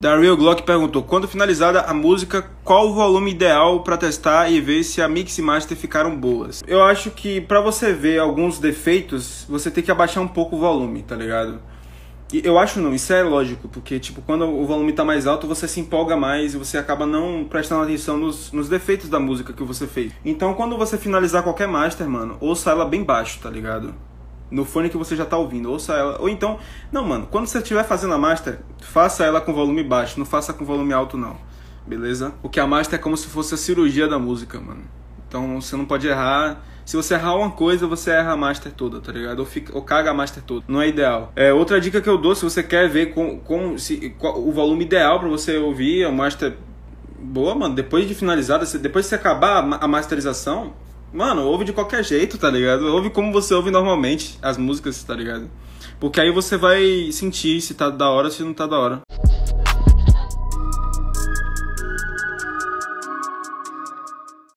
Daryl Glock perguntou: quando finalizada a música, qual o volume ideal para testar e ver se a mix e master ficaram boas? Eu acho que para você ver alguns defeitos, você tem que abaixar um pouco o volume, tá ligado? E eu acho não, isso é lógico, porque tipo, quando o volume tá mais alto, você se empolga mais e você acaba não prestando atenção nos, nos defeitos da música que você fez. Então, quando você finalizar qualquer master, mano, ouça ela bem baixo, tá ligado? no fone que você já tá ouvindo. Ouça ela. Ou então, não, mano, quando você estiver fazendo a master, faça ela com volume baixo, não faça com volume alto, não. Beleza? Porque é a master é como se fosse a cirurgia da música, mano. Então você não pode errar. Se você errar uma coisa, você erra a master toda, tá ligado? Ou, fica, ou caga a master toda. Não é ideal. É, outra dica que eu dou, se você quer ver com, com se, qual, o volume ideal para você ouvir a master boa, mano, depois de finalizada, depois de você acabar a masterização, Mano, ouve de qualquer jeito, tá ligado? Ouve como você ouve normalmente as músicas, tá ligado? Porque aí você vai sentir se tá da hora, se não tá da hora.